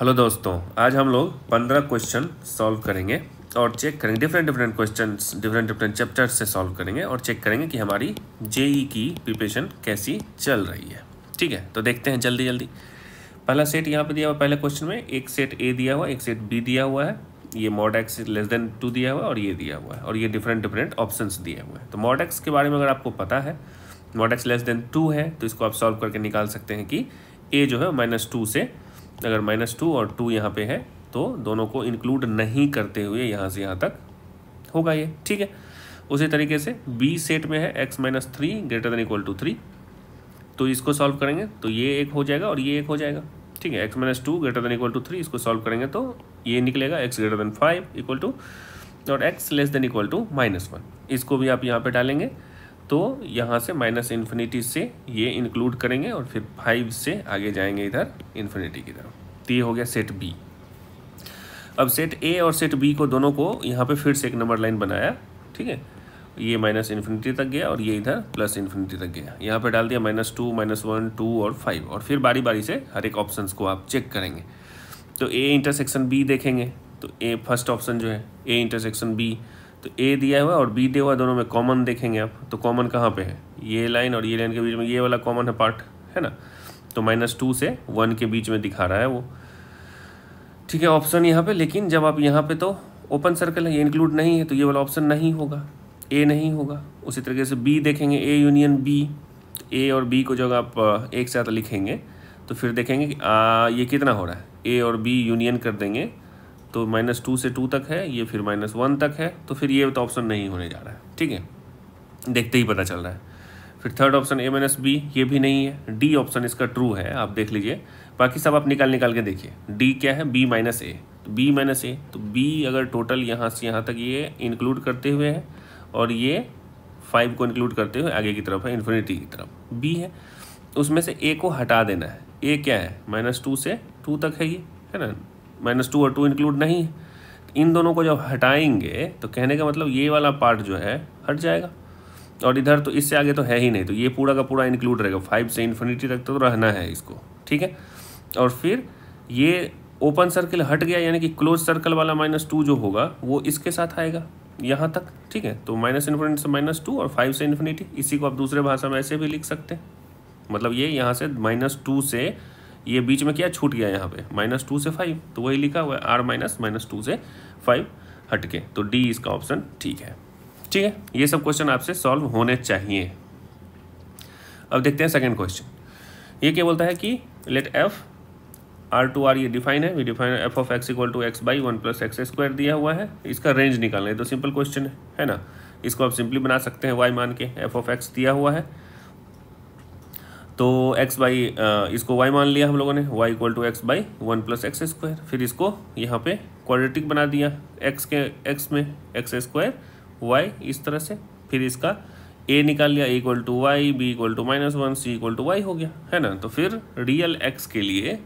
Hello दोस्तों आज हम लोग पंद्रह क्वेश्चन सॉल्व करेंगे और चेक करेंगे different different question different different chapters से सॉल्व करेंगे और चेक करेंगे कि हमारी जेई e की प्रिपरेशन कैसी चल रही है ठीक है तो देखते हैं जल्दी जल्दी पहला सेट यहाँ पे दिया हुआ पहले क्वेश्चन में एक सेट ए दिया हुआ एक सेट बी दिया हुआ है ये mod x less than two दिया हुआ है और ये दिया हुआ है और ये डिफरेंट डिफरेंट ऑप्शंस दिए हुए हैं तो मॉड एक्स के बारे में अगर आपको पता है mod x less than two है तो इसको आप सॉल्व करके निकाल सकते हैं कि ए जो है माइनस टू से अगर माइनस टू और टू यहाँ पे है तो दोनों को इंक्लूड नहीं करते हुए यहाँ से यहाँ तक होगा ये ठीक है उसी तरीके से बी सेट में है x minus three greater than equal to three तो इसको सॉल्व करेंगे तो ये एक हो जाएगा और ये एक हो जाएगा ठीक है x minus two greater than equal to three इसको सॉल्व करेंगे तो ये निकलेगा x greater than five equal to और x less than equal to minus one इसको भी आप यहाँ पे डालेंगे तो यहाँ से माइनस इन्फिनिटी से ये इंक्लूड करेंगे और फिर फाइव से आगे जाएंगे इधर इन्फिनिटी की तरफ तो ये हो गया सेट बी अब सेट ए और सेट बी को दोनों को यहाँ पे फिर से एक नंबर लाइन बनाया ठीक है ये माइनस इन्फिनिटी तक गया और ये इधर प्लस इन्फिनिटी तक गया यहाँ पे डाल दिया minus two minus one two और फाइव और फिर बारी बारी से हर एक ऑप्शन को आप चेक करेंगे तो ए इंटरसेक्शन बी देखेंगे तो ए फर्स्ट ऑप्शन जो है ए इंटरसेक्शन बी तो ए दिया हुआ है और बी दिया हुआ दोनों में कॉमन देखेंगे आप तो कॉमन कहाँ पे है ये लाइन और ये लाइन के बीच में ये वाला कॉमन है पार्ट है ना तो माइनस टू से वन के बीच में दिखा रहा है वो ठीक है ऑप्शन यहाँ पे लेकिन जब आप यहाँ पे तो ओपन सर्कल है ये इंक्लूड नहीं है तो ये वाला ऑप्शन नहीं होगा ए नहीं होगा उसी तरीके से बी देखेंगे ए यूनियन बी ए और बी को जब आप एक साथ लिखेंगे तो फिर देखेंगे कि आ, ये कितना हो रहा है ए और बी यूनियन कर देंगे तो माइनस टू से टू तक है ये फिर माइनस वन तक है तो फिर ये तो ऑप्शन नहीं होने जा रहा है ठीक है देखते ही पता चल रहा है फिर third option A minus B ये भी नहीं है डी ऑप्शन इसका ट्रू है आप देख लीजिए बाकी सब आप निकाल निकाल के देखिए डी क्या है बी माइनस ए तो बी माइनस ए तो बी अगर टोटल यहाँ से यहाँ तक ये इंक्लूड करते हुए है और ये फाइव को इंक्लूड करते हुए आगे की तरफ है इन्फिनिटी की तरफ बी है उसमें से ए को हटा देना है ए क्या है माइनस टू से टू तक है ये है ना माइनस टू और टू इंक्लूड नहीं इन दोनों को जब हटाएंगे तो कहने का मतलब ये वाला पार्ट जो है हट जाएगा और इधर तो इससे आगे तो है ही नहीं तो ये पूरा का पूरा इंक्लूड रहेगा फाइव से इन्फिनिटी तक तो रहना है इसको ठीक है और फिर ये ओपन सर्किल हट गया यानी कि क्लोज सर्कल वाला माइनस टू जो होगा वो इसके साथ आएगा यहाँ तक ठीक है तो माइनस इन्फिनिटी से माइनस टू और फाइव से इन्फिनिटी इसी को आप दूसरे भाषा में ऐसे भी लिख सकते हैं मतलब ये यहाँ से माइनस टू से ये बीच में क्या छूट गया यहाँ पे माइनस टू से फाइव तो वही लिखा हुआ है आर माइनस माइनस टू से फाइव हटके तो डी इसका ऑप्शन ठीक है ठीक है ये सब क्वेश्चन आपसे सॉल्व होने चाहिए अब देखते हैं सेकेंड क्वेश्चन ये क्या बोलता है कि let f R to R ये डिफाइन है define f of x equal to x by one plus x square दिया हुआ है इसका रेंज निकालना है तो सिंपल क्वेश्चन है है ना इसको आप सिंपली बना सकते हैं वाई मान के एफ ऑफ एक्स दिया हुआ है तो x बाई इसको y मान लिया हम लोगों ने y equal to x by one plus x square फिर इसको यहाँ पे क्वाड्रेटिक बना दिया x के x में एक्स स्क्वायर वाई इस तरह से फिर इसका a निकाल लिया equal to y b equal to minus one c equal to y हो गया है ना तो फिर रियल एक्स के लिए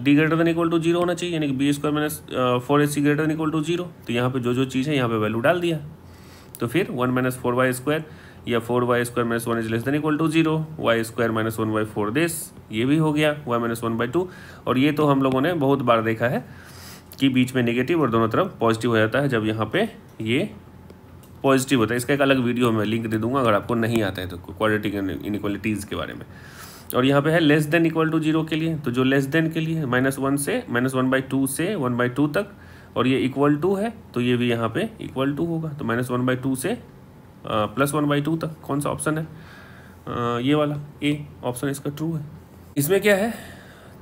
D greater than equal to zero होना चाहिए यानी कि b square minus four A C greater than equal to zero तो यहाँ पे जो जो चीज़ है यहाँ पे वैल्यू डाल दिया तो फिर one minus four y square या four y square minus one is less than equal to zero y square minus one by four this ये भी हो गया y minus one by two और ये तो हम लोगों ने बहुत बार देखा है कि बीच में नेगेटिव और दोनों तरफ पॉजिटिव हो जाता है जब यहाँ पे ये पॉजिटिव होता है इसका एक अलग वीडियो मैं लिंक दे दूंगा अगर आपको नहीं आता है तो क्वालिटी इनक्वालिटीज़ के बारे में और यहाँ पे है less than equal to zero के लिए तो जो लेस देन के लिए माइनस वन से माइनस वन बाई टू से वन बाई टू तक और ये इक्वल टू है तो ये भी यहाँ पे इक्वल टू होगा तो माइनस वन बाई टू से प्लस वन बाई टू तक कौन सा ऑप्शन है आ, ये वाला ए ऑप्शन इसका ट्रू है इसमें क्या है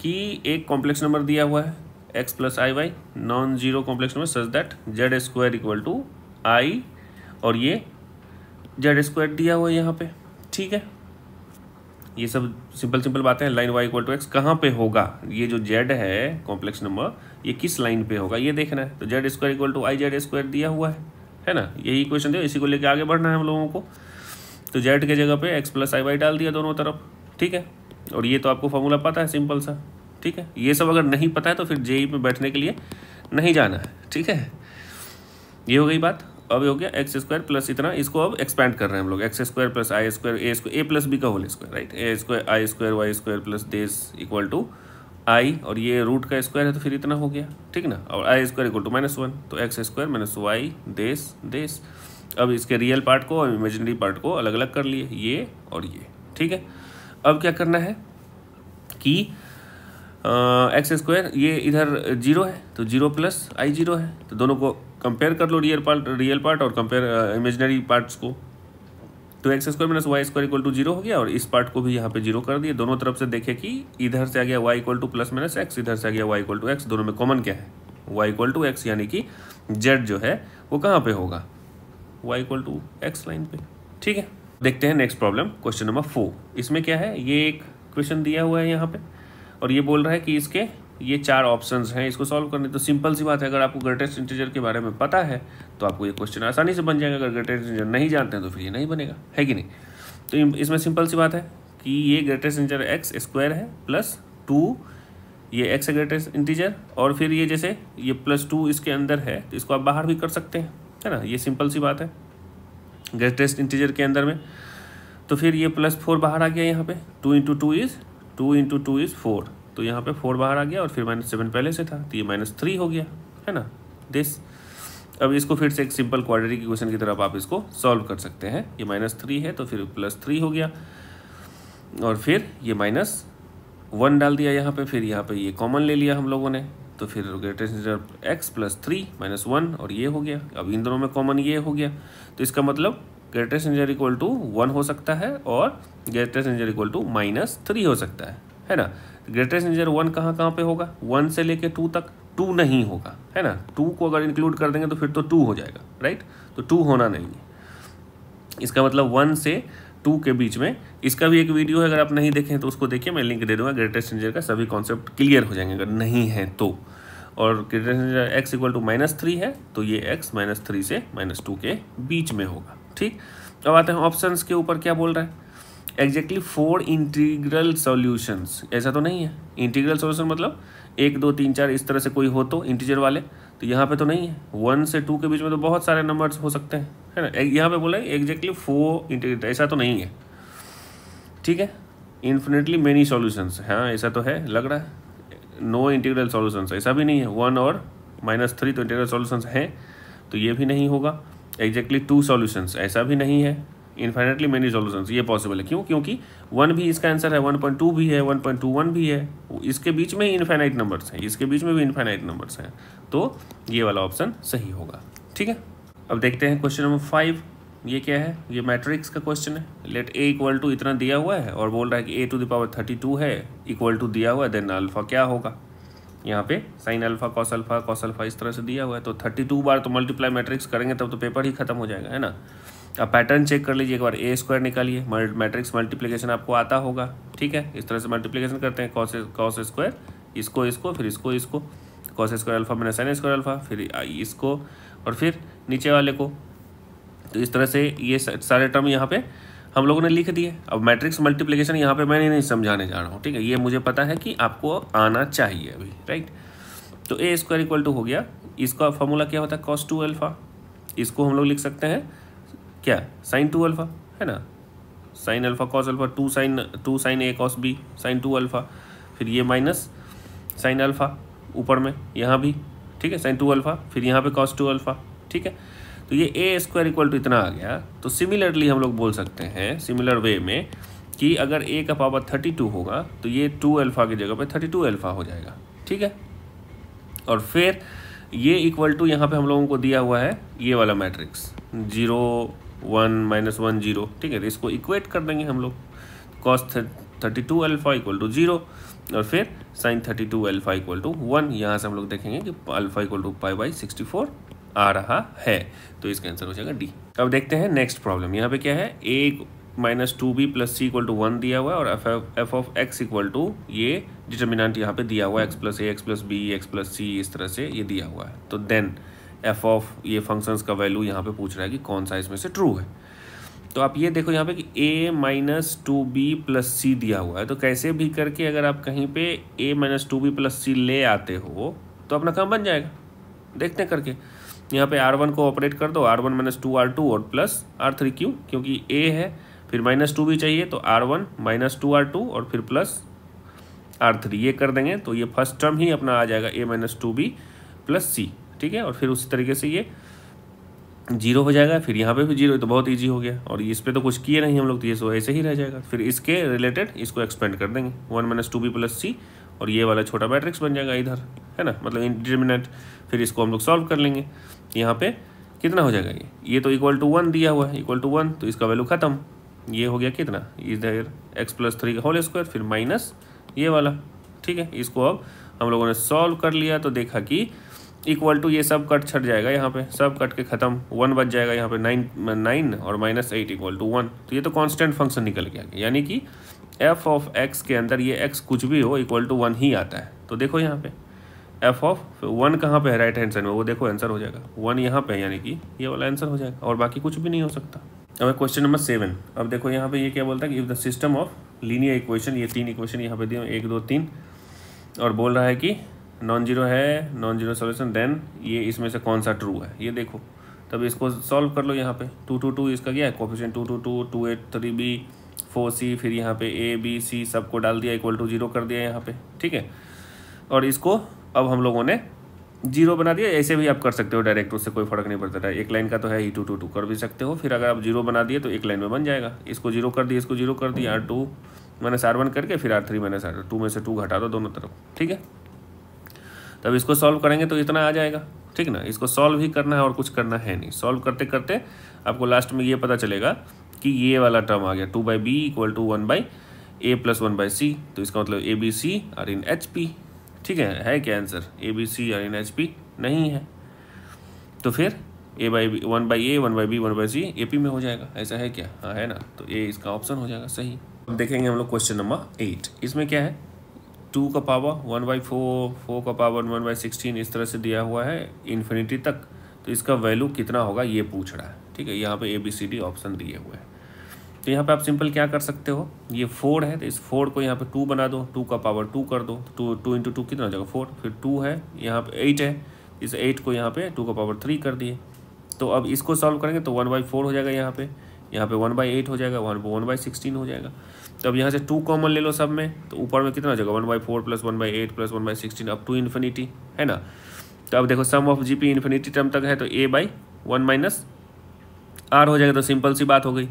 कि एक कॉम्प्लेक्स नंबर दिया हुआ है x plus i y non zero complex number such that z square equal to i और ये जेड स्क्वायर दिया हुआ है यहाँ पे ठीक है ये सब सिंपल सिंपल बातें हैं line y equal to x कहाँ पे होगा ये जो जेड है कॉम्प्लेक्स नंबर ये किस लाइन पे होगा ये देखना है तो z square equal to i z square दिया हुआ है है ना यही क्वेश्चन थे इसी को लेके आगे बढ़ना है हम लोगों को तो जेड के जगह पे एक्स प्लस आई वाई डाल दिया दोनों तरफ ठीक है और ये तो आपको फॉर्मूला पता है सिंपल सा ठीक है ये सब अगर नहीं पता है तो फिर जेई e में बैठने के लिए नहीं जाना है ठीक है ये हो गई बात अब हो गया एक्स स्क्वायर प्लस इतना इसको अब एक्सपैंड कर रहे हैं हम लोग x square plus i square a square a plus b का whole square right a square i square y square plus this equal to i और ये रूट का स्क्वायर है तो फिर इतना हो गया ठीक ना और i square equal to minus one तो एक्स स्क्वायर माइनस वाई देश देश अब इसके रियल पार्ट को और इमेजनरी पार्ट को अलग अलग कर लिए ये और ये ठीक है अब क्या करना है कि एक्स स्क्वायर ये इधर जीरो है तो जीरो प्लस आई जीरो है तो दोनों को कंपेयर कर लो रियल पार्ट रियल पार्ट और कंपेयर इमेजनरी पार्ट्स को तो x square minus y square equal to zero हो गया और इस पार्ट को भी यहाँ पे जीरो कर दिए दोनों तरफ से देखे कि इधर से आ गया y equal to plus minus x इधर से आ गया वाई इक्वल टू एक्स दोनों में कॉमन क्या है वाई इक्वल टू एक्स यानी कि जेड जो है वो कहाँ पे होगा y equal to x line पे ठीक है देखते हैं next problem question number four इसमें क्या है ये एक क्वेश्चन दिया हुआ है यहाँ पे और ये बोल रहा है कि इसके ये चार ऑप्शंस हैं इसको सॉल्व करने तो सिंपल सी बात है अगर आपको ग्रेटेस्ट इंटीजर के बारे में पता है तो आपको ये क्वेश्चन आसानी से बन जाएगा अगर ग्रेटेस्ट इंटीजर नहीं जानते हैं तो फिर ये नहीं बनेगा है कि नहीं तो इसमें सिंपल सी बात है कि ये ग्रेटेस्ट इंटीजर एक्स स्क्वायर है प्लस टू ये एक्स है ग्रेटेस्ट इंटीजर और फिर ये जैसे ये प्लस टू इसके अंदर है तो इसको आप बाहर भी कर सकते हैं है ना ये सिंपल सी बात है ग्रेटेस्ट इंटीजर के अंदर में तो फिर ये प्लस फोर बाहर आ गया यहाँ पे two into two is two into two is four तो यहाँ पे फोर बाहर आ गया और फिर माइनस सेवन पहले से था तो ये माइनस थ्री हो गया है ना दिस अब इसको फिर से एक सिंपल क्वाड्रेटिक इक्वेशन की तरफ आप इसको सॉल्व कर सकते हैं ये माइनस थ्री है तो फिर प्लस थ्री हो गया और फिर ये माइनस वन डाल दिया यहाँ पे फिर यहाँ पे ये कॉमन ले लिया हम लोगों ने तो फिर greater x plus three minus one और ये हो गया अब इन दोनों में कॉमन ये हो गया तो इसका मतलब greater integer equal to one हो सकता है और greater integer equal to minus three हो सकता है है ना ग्रेटेस्ट इंटीजर वन कहाँ कहाँ पे होगा वन से लेके टू तक टू नहीं होगा है ना टू को अगर इंक्लूड कर देंगे तो फिर तो टू हो जाएगा राइट तो टू होना नहीं है इसका मतलब वन से टू के बीच में इसका भी एक वीडियो है अगर आप नहीं देखें तो उसको देखिए मैं लिंक दे दूंगा ग्रेटेस्ट इंजीनियर का सभी कॉन्सेप्ट क्लियर हो जाएंगे अगर नहीं है तो और greatest integer x equal to minus three है तो ये एक्स माइनस थ्री से माइनस टू के बीच में होगा ठीक अब आते हैं ऑप्शन के ऊपर क्या बोल रहा है एग्जैक्टली फोर इंटीग्रल सॉल्यूशंस ऐसा तो नहीं है इंटीग्रल सॉल्यूशन मतलब एक दो तीन चार इस तरह से कोई हो तो इंटीजर वाले तो यहाँ पे तो नहीं है वन से टू के बीच में तो बहुत सारे नंबर्स हो सकते हैं है ना यहाँ पे बोला है एग्जैक्टली फोर इंटीग्रल ऐसा तो नहीं है ठीक है इन्फिनेटली मेनी सोल्यूशंस हाँ ऐसा तो है लग रहा है नो इंटीग्रल सोल्यूशंस ऐसा भी नहीं है वन और माइनस थ्री तो इंटीग्रल सोल्यूशंस हैं तो ये भी नहीं होगा एग्जैक्टली टू सोल्यूशंस ऐसा भी नहीं है इन्फाइनेटली मैनी सोल्यूशन ये पॉसिबल है क्यों क्योंकि वन भी इसका आंसर है वन पॉइंट टू भी है वन पॉइंट टू वन भी है इसके बीच में ही इन्फाइनाइट नंबर्स हैं इसके बीच में भी इन्फाइनाइट नंबर्स हैं तो ये वाला ऑप्शन सही होगा ठीक है अब देखते हैं क्वेश्चन नंबर फाइव ये क्या है ये मैट्रिक्स का क्वेश्चन है लेट ए इक्वल टू इतना दिया हुआ है और बोल रहा है कि a to the power thirty two है इक्वल टू दिया हुआ है देन अल्फ़ा क्या होगा यहाँ पे sine alpha cos alpha cos alpha इस तरह से दिया हुआ है तो थर्टी टू बार तो मल्टीप्लाई मैट्रिक्स करेंगे तब तो पेपर ही खत्म हो जाएगा है ना अब पैटर्न चेक कर लीजिए एक बार ए स्क्वायर निकालिए मैट्रिक्स मल्टीप्लिकेशन आपको आता होगा ठीक है इस तरह से मल्टीप्लिकेशन करते हैं कॉस कॉस स्क्वायर इसको इसको फिर इसको इसको cos square alpha minus sine square alpha फिर इसको और फिर नीचे वाले को तो इस तरह से ये सारे टर्म यहाँ पे हम लोगों ने लिख दिए अब मैट्रिक्स मल्टीप्लीकेशन यहाँ पे मैं नहीं समझाने जा रहा हूँ ठीक है ये मुझे पता है कि आपको आना चाहिए अभी राइट तो ए स्क्वायर इक्वल टू हो गया इसका फॉर्मूला क्या होता है कॉस टू अल्फ़ा इसको हम लोग लिख सकते हैं क्या साइन टू अल्फ़ा है ना sine alpha cos alpha two sine two sine ए cos b sine two alpha फिर ये माइनस साइन अल्फ़ा ऊपर में यहाँ भी ठीक है साइन टू अल्फ़ा फिर यहाँ पे कॉस टू अल्फ़ा ठीक है तो ये ए स्क्वायर इक्वल टू इतना आ गया तो सिमिलरली हम लोग बोल सकते हैं सिमिलर वे में कि अगर ए का पावर थर्टी टू होगा तो ये टू अल्फ़ा की जगह पे थर्टी टू अल्फ़ा हो जाएगा ठीक है और फिर ये इक्वल टू यहाँ पे हम लोगों को दिया हुआ है ये वाला matrix zero one minus one zero ठीक है तो इसको इक्वेट कर देंगे हम लोग cos thirty two alpha equal to zero और फिर sine thirty two alpha equal to one यहाँ से हम लोग देखेंगे कि alpha equal to pi by sixty four आ रहा है तो इसका आंसर हो जाएगा डी अब देखते हैं नेक्स्ट प्रॉब्लम यहाँ पे क्या है a minus two b plus c equal to one दिया हुआ है और f f of x equal to ये डिटर्मिनेंट यहाँ पे दिया हुआ है x plus a x plus b x plus c इस तरह से ये दिया हुआ है तो देन एफ ऑफ ये फंक्शंस का वैल्यू यहाँ पे पूछ रहा है कि कौन सा इसमें से ट्रू है तो आप ये देखो यहाँ पे कि a minus two b plus c दिया हुआ है तो कैसे भी करके अगर आप कहीं पे a minus two b plus c ले आते हो तो अपना काम बन जाएगा देखते हैं करके यहाँ पे आर वन को ऑपरेट कर दो R one minus two R two और प्लस आर थ्री क्यू क्योंकि ए है फिर माइनस टू भी चाहिए तो R one minus two R two और फिर प्लस आर थ्री ये कर देंगे तो ये फर्स्ट टर्म ही अपना आ जाएगा a minus two b plus c ठीक है और फिर उसी तरीके से ये जीरो हो जाएगा फिर यहाँ पे भी जीरो तो बहुत इजी हो गया और इस पर तो कुछ किए नहीं हम लोग तो ये सो तो ऐसे ही रह जाएगा फिर इसके रिलेटेड इसको एक्सपेंड कर देंगे one minus two b plus c और ये वाला छोटा मैट्रिक्स बन जाएगा इधर है ना मतलब इंडिटर्मिनेट फिर इसको हम लोग सॉल्व कर लेंगे यहाँ पे कितना हो जाएगा ये ये तो इक्वल टू वन दिया हुआ है इक्वल टू वन तो इसका वैल्यू खत्म ये हो गया कितना इधर एक्स प्लस थ्री का होल स्क्वायर फिर माइनस ये वाला ठीक है इसको अब हम लोगों ने सॉल्व कर लिया तो देखा कि इक्वल टू ये सब कट छट जाएगा यहाँ पे सब कट के ख़त्म वन बच जाएगा यहाँ पे नाइन नाइन और minus eight equal to one तो ये तो कांस्टेंट फंक्शन निकल गया यानी कि एफ ऑफ एक्स के अंदर ये एक्स कुछ भी हो इक्वल टू वन ही आता है तो देखो यहाँ पे एफ ऑफ वन कहाँ पे है राइट हैंड साइड में वो देखो आंसर हो जाएगा वन यहाँ पे है यानी कि ये वाला आंसर हो जाएगा और बाकी कुछ भी नहीं हो सकता अब क्वेश्चन नंबर सेवन अब देखो यहाँ पे ये क्या बोलता है कि if the system of linear equation ये तीन इक्वेशन यहाँ पे दिए एक दो तीन और बोल रहा है कि नॉन जीरो है नॉन जीरो सोल्यूशन देन ये इसमें से कौन सा ट्रू है ये देखो तब इसको सॉल्व कर लो यहाँ पे टू टू टू इसका क्या है coefficient two two two two eight three b four c फिर यहाँ पे ए बी सी सबको डाल दिया इक्वल टू जीरो कर दिया यहाँ पे ठीक है और इसको अब हम लोगों ने जीरो बना दिया ऐसे भी आप कर सकते हो डायरेक्ट उससे कोई फर्क नहीं पड़ता एक लाइन का तो है ही टू टू टू कर भी सकते हो फिर अगर आप जीरो बना दिए तो एक लाइन में बन जाएगा इसको जीरो कर दिया इसको जीरो कर दिया R two minus R one करके फिर R three minus R two में से टू घटा दो दोनों तरफ ठीक है तब इसको सॉल्व करेंगे तो इतना आ जाएगा ठीक ना इसको सॉल्व ही करना है और कुछ करना है नहीं सॉल्व करते करते आपको लास्ट में ये पता चलेगा कि ये वाला टर्म आ गया two by b equal to one by a plus one by c तो इसका मतलब a B c are in H P ठीक है है क्या answer a B c are in H P नहीं है तो फिर a by b one by a one by b one by c A P में हो जाएगा ऐसा है क्या हाँ है ना तो ए इसका ऑप्शन हो जाएगा सही अब देखेंगे हम लोग क्वेश्चन नंबर एट इसमें क्या है टू का power one by four four का पावर वन बाई सिक्सटीन इस तरह से दिया हुआ है इन्फिनिटी तक तो इसका वैल्यू कितना होगा ये पूछ रहा है ठीक है यहाँ पे A B C D option दिए हुए हैं तो यहाँ पे आप सिंपल क्या कर सकते हो ये फोर है तो इस फोर को यहाँ पे टू बना दो टू का पावर टू कर दो टू टू इंटू टू कितना हो जाएगा फोर फिर टू है यहाँ पे एट है इस एट को यहाँ पे टू का पावर थ्री कर दिए तो अब इसको सॉल्व करेंगे तो वन बाई फोर हो जाएगा यहाँ पे यहाँ पे वन बाई एट हो जाएगा वन वन बाई सिक्सटीन हो जाएगा तो अब यहाँ से टू कॉमन ले लो सब में तो ऊपर में कितना हो जाएगा one by four plus one by eight plus one by sixteen अब टू इन्फिनिटी है ना तो अब देखो sum of G P infinity term तक है तो a by one minus r हो जाएगा तो सिंपल सी बात हो गई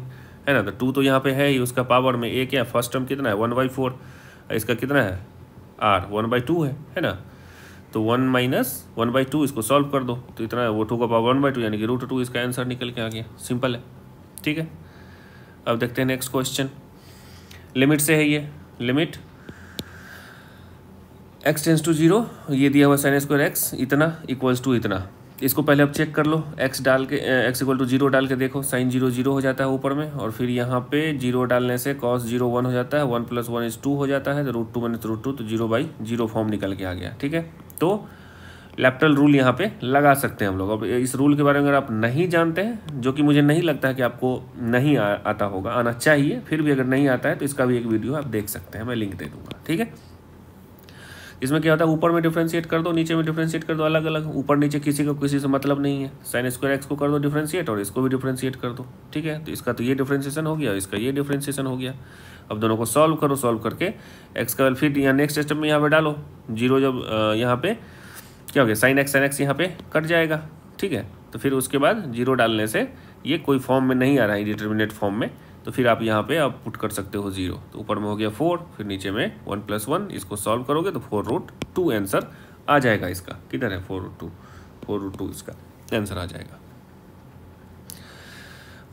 है ना तो टू तो यहाँ पे है ही उसका पावर में ए क्या फर्स्ट टर्म कितना है वन बाई फोर इसका कितना है आर वन बाई टू है है ना तो one minus one by two इसको सॉल्व कर दो तो इतना वो टू का पावर वन बाई टू यानी कि रूट टू इसका आंसर निकल के आ गया सिंपल है ठीक है अब देखते हैं नेक्स्ट क्वेश्चन लिमिट से है ये limit x tends to zero ये दिया हुआ साइन स्क्वायर एक्स इतना इक्वल्स टू इतना इसको पहले अब चेक कर लो एक्स डाल के एक्स इक्वल टू जीरो डाल के देखो साइन जीरो जीरो हो जाता है ऊपर में और फिर यहाँ पे जीरो डालने से कॉस जीरो वन हो जाता है one plus one is two हो जाता है तो root two minus root two तो जीरो बाई जीरो फॉर्म निकल के आ गया ठीक है तो लेप्टल रूल यहाँ पे लगा सकते हैं हम लोग अब इस रूल के बारे में अगर आप नहीं जानते हैं जो कि मुझे नहीं लगता है कि आपको नहीं आ, आता होगा आना चाहिए फिर भी अगर नहीं आता है तो इसका भी एक वीडियो आप देख सकते हैं मैं लिंक दे दूंगा ठीक है इसमें क्या होता है ऊपर में डिफ्रेंशिएट कर दो नीचे में डिफ्रेंशिएट कर दो अलग अलग ऊपर नीचे किसी को किसी से मतलब नहीं है साइन स्क्वायर एक्स को कर दो डिफ्रेंशिएट और इसको भी डिफ्रेंशिएट कर दो ठीक है तो इसका तो ये डिफ्रेंशिएशन हो गया इसका ये डिफ्रेंशिएशन हो गया अब दोनों को सॉल्व करो सॉल्व करके एक्स का फिर यहाँ नेक्स्ट स्टेप में यहाँ पर डालो जीरो जब यहाँ पे क्या हो गया साइन एक्स साइन एक्स यहाँ पे कट जाएगा ठीक है तो फिर उसके बाद जीरो डालने से ये कोई फॉर्म में नहीं आ रहा है डिटर्मिनेट फॉर्म में तो फिर आप यहाँ पे आप पुट कर सकते हो जीरो तो ऊपर में हो गया फोर फिर नीचे में वन प्लस वन इसको सॉल्व करोगे तो फोर रूट टू आंसर आ जाएगा इसका किधर है four root two four root two इसका आंसर आ जाएगा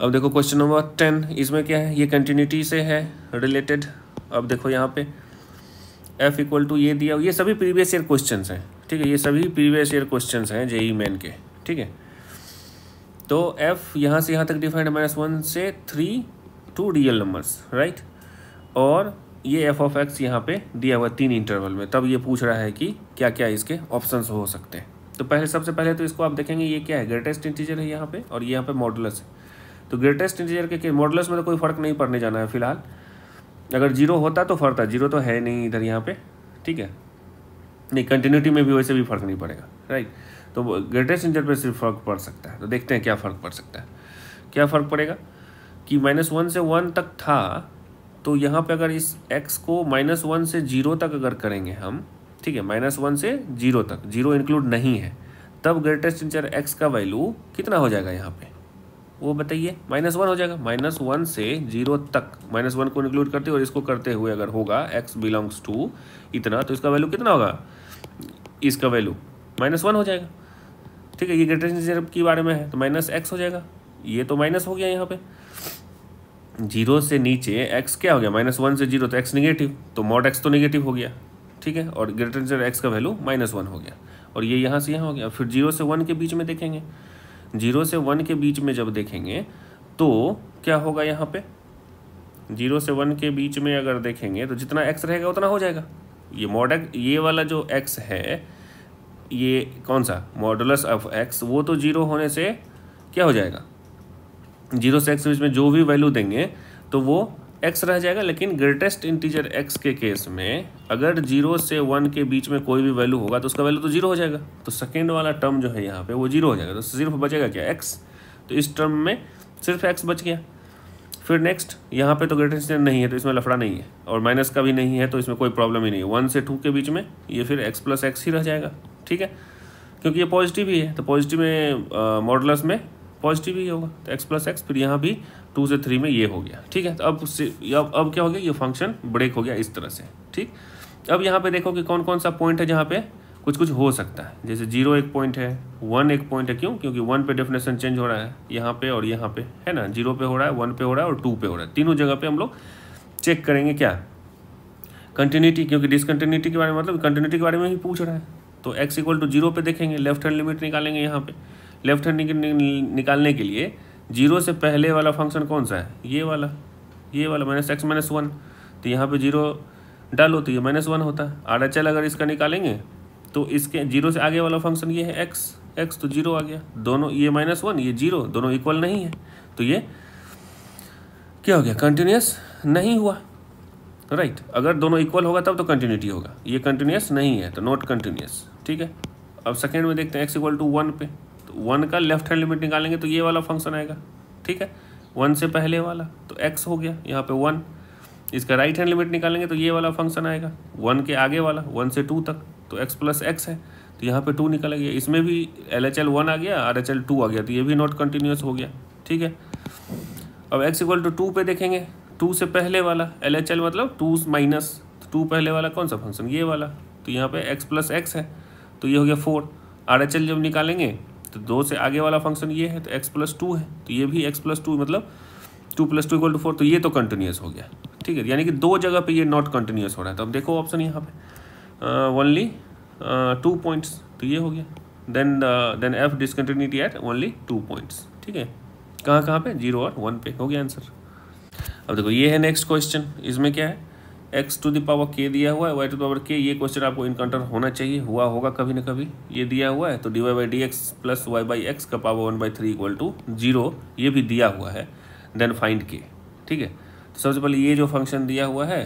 अब देखो क्वेश्चन नंबर टेन इसमें क्या है ये कंटिन्यूटी से है रिलेटेड अब देखो यहाँ पे एफ इक्वल टू ये दिया ये सभी प्रीवियस ईयर क्वेश्चन हैं ठीक है ये सभी प्रीवियस ईयर क्वेश्चन हैं जेई मैन e के ठीक है तो एफ यहाँ से यहाँ तक डिफाइंड माइनस वन से three to real numbers right और ये एफ ऑफ एक्स यहाँ पे दिया हुआ तीन इंटरवल में तब ये पूछ रहा है कि क्या क्या इसके ऑप्शन हो सकते हैं तो पहले सबसे पहले तो इसको आप देखेंगे ये क्या है ग्रेटेस्ट इंटीजर है यहाँ पे और यहाँ पे मॉडलस है तो ग्रेटेस्ट इंटीजर के, के मॉडलस में तो कोई फ़र्क नहीं पड़ने जाना है फिलहाल अगर जीरो होता तो फर्क था जीरो तो है नहीं इधर यहाँ पे ठीक है नहीं कंटिन्यूटी में भी वैसे भी फ़र्क नहीं पड़ेगा राइट तो ग्रेटेस्ट इंटर पे सिर्फ फ़र्क पड़ सकता है तो देखते हैं क्या फ़र्क पड़ सकता है क्या फ़र्क पड़ेगा कि माइनस वन से वन तक था तो यहाँ पे अगर इस एक्स को माइनस वन से जीरो तक अगर करेंगे हम ठीक है माइनस वन से जीरो तक जीरो इंक्लूड नहीं है तब ग्रेटेस्ट इंचर एक्स का वैल्यू कितना हो जाएगा यहाँ पे वो बताइए माइनस वन हो जाएगा माइनस वन से जीरो तक माइनस वन को इंक्लूड करते और इसको करते हुए अगर होगा एक्स बिलोंग्स टू इतना तो इसका वैल्यू कितना होगा इसका वैल्यू माइनस वन हो जाएगा ठीक है ये ग्रेटर के बारे में है तो माइनस एक्स हो जाएगा ये तो माइनस हो गया यहाँ पे जीरो से नीचे एक्स क्या हो गया माइनस वन से जीरो तो एक्स निगेटिव तो मॉड एक्स तो निगेटिव हो गया ठीक है और ग्रेटर एक्स का वैल्यू माइनस वन हो गया और ये यहाँ से यहाँ हो गया फिर जीरो से वन के बीच में देखेंगे जीरो से वन के बीच में जब देखेंगे तो क्या होगा यहाँ पे जीरो से वन के बीच में अगर देखेंगे तो जितना एक्स रहेगा उतना हो जाएगा ये मॉडल ये वाला जो एक्स है ये कौन सा मॉडलस ऑफ एक्स वो तो जीरो होने से क्या हो जाएगा जीरो से एक्स के बीच में जो भी वैल्यू देंगे तो वो एक्स रह जाएगा लेकिन ग्रेटेस्ट इंटीजर एक्स के केस में अगर जीरो से वन के बीच में कोई भी वैल्यू होगा तो उसका वैल्यू तो जीरो हो जाएगा तो सेकेंड वाला टर्म जो है यहाँ पे वो जीरो हो जाएगा तो सिर्फ बचेगा क्या एक्स तो इस टर्म में सिर्फ एक्स बच गया फिर नेक्स्ट यहाँ पे तो ग्रेटेस्ट इंटीजर नहीं है तो इसमें लफड़ा नहीं है और माइनस का भी नहीं है तो इसमें कोई प्रॉब्लम ही नहीं है वन से टू के बीच में ये फिर एक्स प्लस एक्स ही रह जाएगा ठीक है क्योंकि ये पॉजिटिव ही है तो पॉजिटिव में मॉडलस में पॉजिटिव ही होगा तो एक्स प्लस एक्स फिर यहाँ भी टू से थ्री में ये हो गया ठीक है तो अब उससे अब अब क्या हो गया ये फंक्शन ब्रेक हो गया इस तरह से ठीक अब यहाँ पे देखो कि कौन कौन सा पॉइंट है जहाँ पे कुछ कुछ हो सकता है जैसे जीरो एक पॉइंट है वन एक पॉइंट है क्यों क्योंकि वन पे डेफिनेशन चेंज हो रहा है यहाँ पे और यहाँ पे है ना जीरो पे हो रहा है वन पे हो रहा है और टू पे हो रहा है तीनों जगह पे हम लोग चेक करेंगे क्या कंटिन्यूटी क्योंकि डिसकंटिन्यूटी के बारे में मतलब कंटिन्यूटी के बारे में ही पूछ रहा है तो एक्स इक्वल टू जीरो पे देखेंगे लेफ्ट हैंड लिमिट निकालेंगे यहाँ पे लेफ्ट हैंड निकालने के लिए जीरो से पहले वाला फंक्शन कौन सा है ये वाला ये वाला माइनस एक्स माइनस वन तो यहाँ पे जीरो डल होती है माइनस वन होता है आर एच एल अगर इसका निकालेंगे तो इसके जीरो से आगे वाला फंक्शन ये है एक्स एक्स तो जीरो आ गया दोनों ये माइनस वन ये जीरो दोनों इक्वल नहीं है तो ये क्या हो गया कंटिन्यूस नहीं हुआ राइट right. अगर दोनों इक्वल होगा तब तो कंटिन्यूटी होगा ये कंटिन्यूस नहीं है तो नॉट कंटिन्यूस ठीक है अब सेकेंड में देखते हैं एक्स इक्वल टू वन पे वन का लेफ्ट हैंड लिमिट निकालेंगे तो ये वाला फंक्शन आएगा ठीक है वन से पहले वाला तो एक्स हो गया यहाँ पे वन इसका राइट हैंड लिमिट निकालेंगे तो ये वाला फंक्शन आएगा वन के आगे वाला वन से टू तक तो एक्स प्लस एक्स है तो यहाँ पे टू निकल गया इसमें भी एल एच एल वन आ गया आर एच एल टू आ गया तो ये भी नॉट कंटिन्यूस हो गया ठीक है अब एक्स इक्वल टू टू पे देखेंगे टू से पहले वाला एल एच एल मतलब टू माइनस टू पहले वाला कौन सा फंक्शन ये वाला तो यहाँ पे एक्स प्लस एक्स है तो ये हो गया फोर आर एच एल जब निकालेंगे तो दो से आगे वाला फंक्शन ये है तो एक्स प्लस टू है तो ये भी एक्स प्लस टू मतलब two plus two equal to four तो ये तो कंटिन्यूस हो गया ठीक है यानी कि दो जगह पे ये नॉट कंटिन्यूस हो रहा है तो अब देखो ऑप्शन यहाँ पे ओनली टू पॉइंट्स तो ये हो गया then then f discontinuity at only two points ठीक है कहाँ कहाँ पे जीरो और वन पे हो गया आंसर अब देखो ये है नेक्स्ट क्वेश्चन इसमें क्या है एक्स टू द पावर के दिया हुआ है वाई टू दावर के ये क्वेश्चन आपको इनकाउंटर होना चाहिए हुआ होगा कभी ना कभी ये दिया हुआ है तो d y by d x plus y by x का power one by three equal to zero ये भी दिया हुआ है देन फाइंड के ठीक है तो सबसे पहले ये जो फंक्शन दिया हुआ है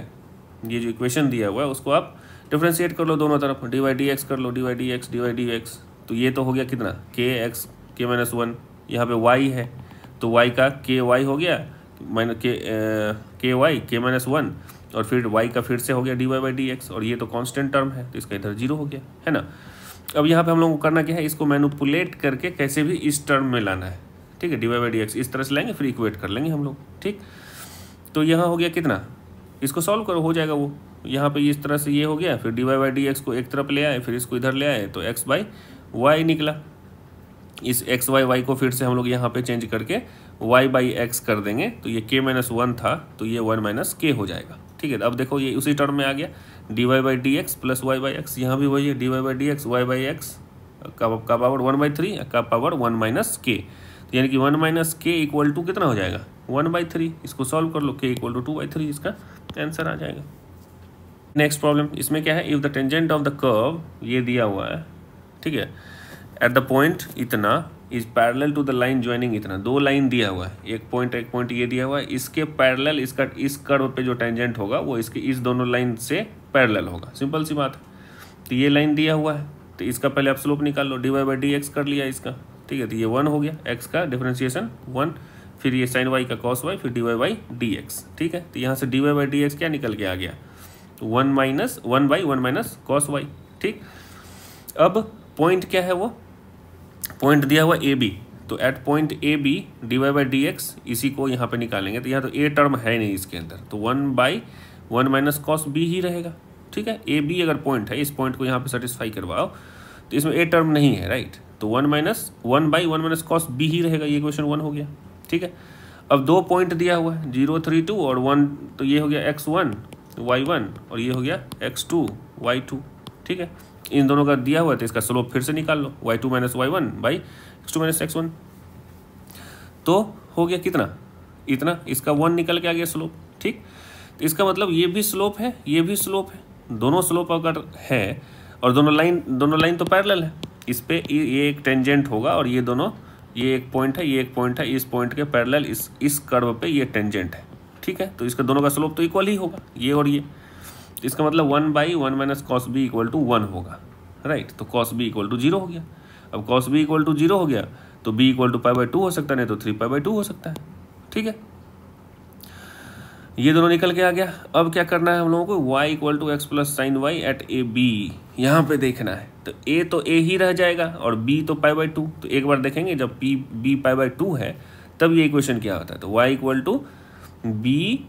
ये जो इक्वेशन दिया हुआ है उसको आप डिफ्रेंशिएट कर लो दोनों तरफ डी वाई डी एक्स कर लो d y d x d y d x तो ये तो हो गया कितना के एक्स के माइनस वन यहाँ पे वाई है तो वाई का के वाई हो गया माइनस के के वाई के माइनस वन और फिर वाई का फिर से हो गया d y by d x और ये तो कांस्टेंट टर्म है तो इसका इधर जीरो हो गया है ना अब यहाँ पे हम लोगों को करना क्या है इसको मैनुपुलेट करके कैसे भी इस टर्म में लाना है ठीक है d y by d x इस तरह से लाएंगे फिर इक्वेट कर लेंगे हम लोग ठीक तो यहाँ हो गया कितना इसको सॉल्व करो हो जाएगा वो यहाँ पे इस तरह से ये हो गया फिर डी वाई डी एक्स को एक तरफ ले आए फिर इसको इधर ले आए तो एक्स बाई वाई निकला इस एक्स वाई वाई को फिर से हम लोग यहाँ पे चेंज करके y बाई एक्स कर देंगे तो ये k माइनस वन था तो ये वन माइनस के हो जाएगा ठीक है अब देखो ये उसी टर्म में आ गया d y by d x plus y by x यहाँ भी वही है d y by d x y by x का पावर वन बाई थ्री का पावर वन माइनस के तो यानी कि one minus k equal to कितना हो जाएगा वन बाई थ्री इसको सॉल्व कर लो k equal to two by three इसका आंसर आ जाएगा नेक्स्ट प्रॉब्लम इसमें क्या है if the tangent of the curve ये दिया हुआ है ठीक है एट द पॉइंट इतना is parallel to the line joining इतना दो लाइन दिया हुआ है एक पॉइंट एक पॉइंट ये दिया हुआ है इसके पैरेलल इसका इस कर्व पे जो टेंजेंट होगा वो इसके इस दोनों लाइन से पैरेलल होगा सिंपल सी बात है तो ये लाइन दिया हुआ है तो इसका पहले आप स्लोप निकाल लो d y by d x कर लिया इसका ठीक है तो ये वन हो गया एक्स का डिफ्रेंशिएशन वन फिर ये साइन वाई का कॉस वाई फिर d y by d x ठीक है तो यहाँ से d y by d x क्या निकल के आ गया तो one minus one by one minus cos y ठीक अब पॉइंट क्या है वो पॉइंट दिया हुआ ए बी तो at point A B d y by d x इसी को यहाँ पे निकालेंगे तो यहाँ तो ए टर्म है नहीं इसके अंदर तो one by one minus cos B ही रहेगा ठीक है ए बी अगर पॉइंट है इस पॉइंट को यहाँ पे सेटिस्फाई करवाओ तो इसमें ए टर्म नहीं है राइट तो one minus one by one minus cos B ही रहेगा ये क्वेश्चन वन हो गया ठीक है अब दो पॉइंट दिया हुआ है जीरो थ्री टू और वन तो ये हो गया एक्स वन वाई वन और ये हो गया एक्स टू वाई टू ठीक है इन दोनों का दिया हुआ है तो इसका स्लोप फिर से निकाल लो y two minus y one by x two minus x one तो हो गया कितना इतना इसका वन निकल के आ गया स्लोप ठीक तो इसका मतलब ये भी स्लोप है ये भी स्लोप है दोनों स्लोप अगर है और दोनों लाइन दोनों लाइन तो पैरल है इस पर ये एक टेंजेंट होगा और ये दोनों ये एक पॉइंट है ये एक पॉइंट है इस पॉइंट के पैरल इस इस कर्व पे ये टेंजेंट है ठीक है तो इसका दोनों का स्लोप तो इक्वल ही होगा ये और ये तो इसका मतलब one by one minus cos B equal to one होगा राइट तो cos B equal to zero हो गया अब cos B equal to zero हो गया तो B equal to pi by two हो सकता है नहीं तो थ्री पाई बाई टू हो सकता है ठीक है ये दोनों निकल के आ गया अब क्या करना है हम लोगों को y equal to x plus sine y at A B यहाँ पे देखना है तो ए तो ए ही रह जाएगा और बी तो पाई बाई टू तो एक बार देखेंगे जब P B pi by two है तब ये इक्वेशन क्या होता है तो y equal to B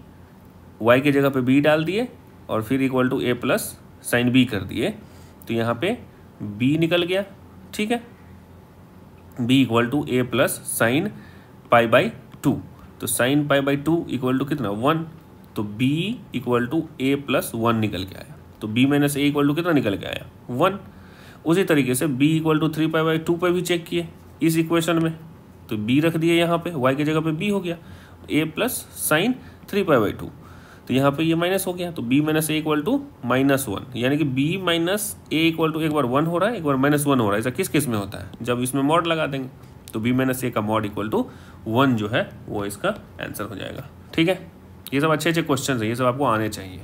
y की जगह पे बी डाल दिए और फिर equal to A plus sine B कर दिए तो यहाँ पे बी निकल गया ठीक है B equal to A plus sine pi by two तो sine pi by two equal to कितना वन तो B equal to A plus one निकल के आया तो B minus A equal to कितना निकल के आया वन उसी तरीके से B equal to three pi by two पर भी चेक किए इस इक्वेशन में तो बी रख दिए यहाँ पे वाई की जगह पे बी हो गया A plus sine three pi by two तो यहाँ पे ये माइनस हो गया तो B minus A equal to minus one यानी कि B minus A equal to एक बार वन हो रहा है एक बार माइनस वन हो रहा है ऐसा किस किस में होता है जब इसमें मॉड लगा देंगे तो बी माइनस ए का मॉड इक्वल टू वन जो है वो इसका आंसर हो जाएगा ठीक है ये सब अच्छे अच्छे क्वेश्चन हैं ये सब आपको आने चाहिए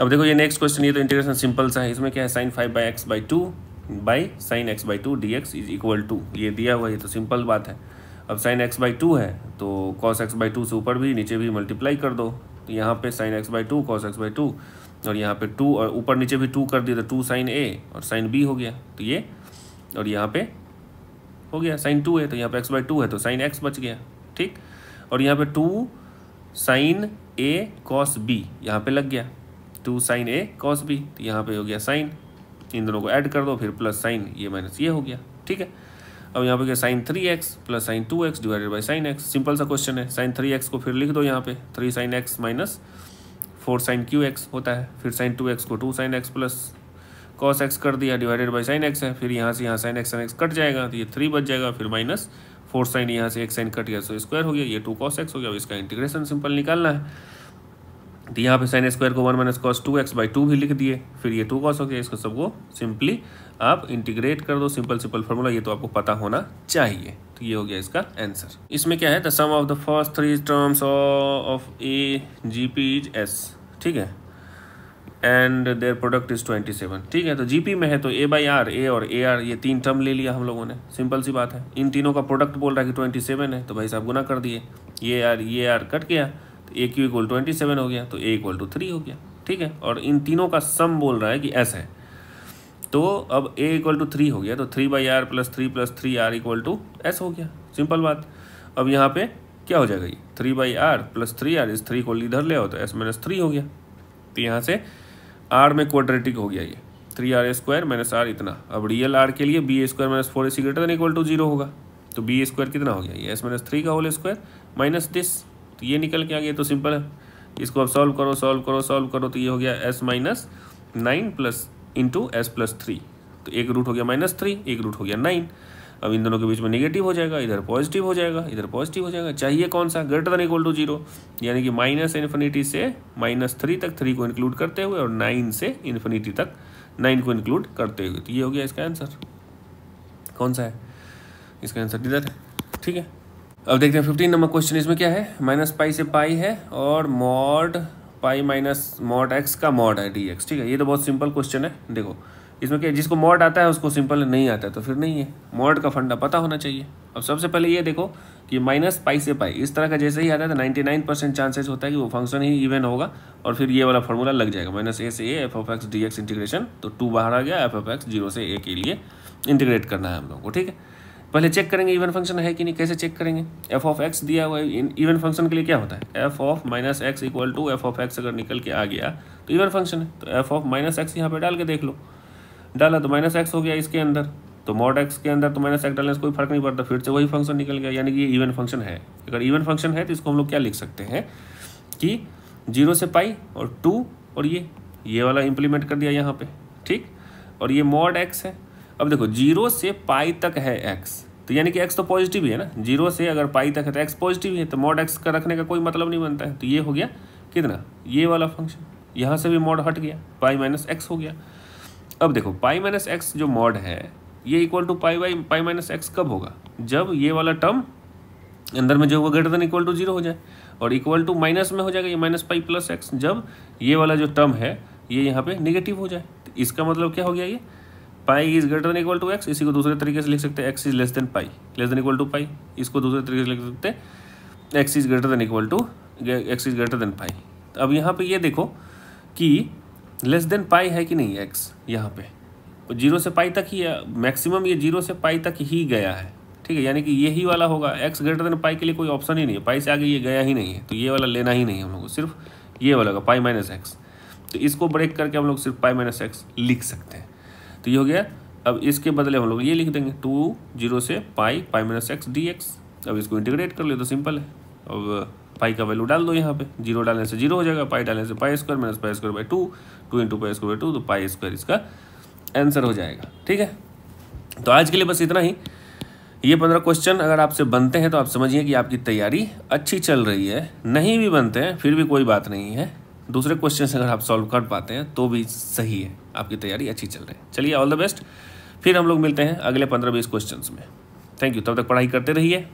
अब देखो ये नेक्स्ट क्वेश्चन ये तो इंटीग्रेशन सिंपल सा है इसमें क्या है sine five by x by two by sine x by two d x is equal to ये दिया हुआ ये तो सिंपल बात है अब साइन एक्स बाई टू है तो कॉस एक्स बाई टू से ऊपर भी नीचे भी मल्टीप्लाई कर दो तो यहाँ पे sine x by two cos x by two और यहाँ पे टू और ऊपर नीचे भी टू कर दिया तो टू साइन ए और साइन बी हो गया तो ये और यहाँ पे हो गया साइन टू है तो यहाँ पे एक्स बाई टू है तो साइन एक्स बच गया ठीक और यहाँ पे टू साइन ए कॉस बी यहाँ पे लग गया टू साइन ए कॉस बी तो यहाँ पे हो गया साइन इन दोनों को ऐड कर दो फिर प्लस साइन ये माइनस ये हो गया ठीक है अब यहाँ पे क्या sine three x plus sine two x divided by sine x simple सा क्वेश्चन है साइन थ्री एक्स को फिर लिख दो यहाँ पे three sine x minus four sine cube x होता है फिर साइन टू एक्स को two sine x plus cos x कर दिया डिवाइडेड बाई साइन एक्स है फिर यहाँ से यहाँ sine x sine x cut जाएगा तो ये थ्री बच जाएगा फिर माइनस फोर साइन यहाँ से एक साइन कट गया सो स्क्वायर हो गया ये टू कॉस एक्स हो गया अब इसका इंटीग्रेशन सिंपल निकालना है तो यहाँ पे साइन स्क्वायर को one minus cos two x by two भी लिख दिए फिर ये टू कॉस हो गया इसको सबको सिंपली आप इंटीग्रेट कर दो सिंपल सिंपल फार्मूला ये तो आपको पता होना चाहिए तो ये हो गया इसका आंसर इसमें क्या है the sum of the first three terms of A G P is S ठीक है and their product is twenty seven ठीक है तो जी पी में है तो ए बाई आर ए और ए आर ये तीन टर्म ले लिया हम लोगों ने सिंपल सी बात है इन तीनों का प्रोडक्ट बोल रहा है कि ट्वेंटी सेवन है तो भाई साहब गुना कर दिए ये आर ये आर कट गया तो A Q equal twenty seven हो गया तो ए इक्वल टू थ्री हो गया ठीक है और इन तीनों का सम बोल रहा है कि एस है तो अब ए इक्वल टू थ्री हो गया तो three by R plus three plus three R equal to S हो गया सिंपल बात अब यहाँ पे क्या हो जाएगा ये three by R plus three R इस थ्री को इधर ले आओ तो एस माइनस थ्री हो गया तो यहाँ से आर में क्वाड्रेटिक हो गया ये three R square minus R इतना अब रियल आर के लिए B A square minus four A C greater than equal to zero होगा तो बी ए स्क्वायर कितना हो गया ये एस माइनस थ्री का होल स्क्वायर माइनस दिस तो ये निकल के आ गया तो सिंपल है इसको अब सॉल्व करो सॉल्व करो सॉल्व करो तो ये हो गया S minus nine plus into S plus three तो एक रूट हो गया माइनस थ्री एक रूट हो गया नाइन अब इन दोनों के बीच में नेगेटिव हो जाएगा इधर पॉजिटिव हो जाएगा इधर पॉजिटिव हो जाएगा चाहिए कौन सा greater than equal to zero यानी कि माइनस इन्फिनिटी से माइनस थ्री तक थ्री को इंक्लूड करते हुए और नाइन से इन्फिनिटी तक नाइन को इंक्लूड करते हुए तो ये हो गया इसका आंसर कौन सा है इसका आंसर इधर है ठीक है अब देखते हैं फिफ्टीन नंबर क्वेश्चन इसमें क्या है माइनस पाई से पाई है और mod pi minus mod x का मॉड है डी एक्स ठीक है ये तो बहुत सिंपल क्वेश्चन है देखो इसमें क्या जिसको मॉड आता है उसको सिंपल नहीं आता है तो फिर नहीं है मॉड का फंडा पता होना चाहिए अब सबसे पहले ये देखो कि माइनस पाई से पाई इस तरह का जैसे ही आता है तो नाइन्टी नाइन परसेंट चांसेस होता है कि वो फंक्शन ही इवन होगा और फिर ये वाला फॉर्मूला लग जाएगा माइनस ए से A f of x d x integration तो टू बाहर आ गया एफ ऑफ एक्स जीरो से ए के लिए इंटीग्रेट करना है हम लोग को ठीक है पहले चेक करेंगे इवन फंक्शन है कि नहीं कैसे चेक करेंगे एफ ऑफ एक्स दिया हुआ है इवन फंक्शन के लिए क्या होता है f of minus x equal to f of x अगर निकल के आ गया तो इवन फंक्शन है तो एफ ऑफ माइनस एक्स यहाँ पर डाल के देख लो डाला तो माइनस एक्स हो गया इसके अंदर तो मॉड एक्स के अंदर तो माइनस एक्स डालने से कोई फर्क नहीं पड़ता फिर से वही फंक्शन निकल गया यानी कि ये इवन फंक्शन है अगर इवन फंक्शन है तो इसको हम लोग क्या लिख सकते हैं कि जीरो से पाई और टू और ये ये वाला इम्प्लीमेंट कर दिया यहाँ पर ठीक और ये मॉड एक्स है अब देखो जीरो से पाई तक है एक्स तो यानी कि एक्स तो पॉजिटिव ही है ना जीरो से अगर पाई तक है तो एक्स पॉजिटिव ही है तो मॉड एक्स का रखने का कोई मतलब नहीं बनता है तो ये हो गया कितना ये वाला फंक्शन यहाँ से भी मॉड हट गया पाई माइनस एक्स हो गया अब देखो पाई माइनस एक्स जो मॉड है ये equal to pi by pi minus x कब होगा जब ये वाला टर्म अंदर में जो होगा greater than equal to zero हो जाए और इक्वल टू माइनस में हो जाएगा ये माइनस पाई प्लस एक्स जब ये वाला जो टर्म है ये यहाँ पे निगेटिव हो जाए तो इसका मतलब क्या हो गया ये pi is greater than equal to x इसी को दूसरे तरीके से लिख सकते हैं x is less than pi less than equal to pi इसको दूसरे तरीके से लिख सकते हैं x is greater than equal to x is greater than pi तो अब यहाँ पे ये देखो कि लेस देन पाई है कि नहीं एक्स यहाँ पे जीरो से पाई तक ही मैक्सिमम ये जीरो से पाई तक ही गया है ठीक है यानी कि ये ही वाला होगा एक्स ग्रेटर देन पाई के लिए कोई ऑप्शन ही नहीं है पाई से आगे ये गया ही नहीं है तो ये वाला लेना ही नहीं है हम लोग को सिर्फ ये वाला का पाई माइनस एक्स तो इसको ब्रेक करके हम लोग सिर्फ पाई माइनस एक्स लिख सकते हैं तो ये हो गया अब इसके बदले हम लोग ये लिख देंगे टू जीरो से pi pi minus x d x अब इसको इंटीग्रेट कर ले तो सिंपल है अब पाई का वैल्यू डाल दो यहाँ पे जीरो डालने से जीरो हो जाएगा पाई डालने से pi square minus pi square by two two into pi square two तो पाई स्क्वायर इसका आंसर हो जाएगा ठीक है तो आज के लिए बस इतना ही ये पंद्रह क्वेश्चन अगर आपसे बनते हैं तो आप समझिए कि आपकी तैयारी अच्छी चल रही है नहीं भी बनते हैं फिर भी कोई बात नहीं है दूसरे क्वेश्चन अगर आप सॉल्व कर पाते हैं तो भी सही है आपकी तैयारी अच्छी चल रही है चलिए ऑल द बेस्ट फिर हम लोग मिलते हैं अगले पंद्रह बीस क्वेश्चन में थैंक यू तब तक पढ़ाई करते रहिए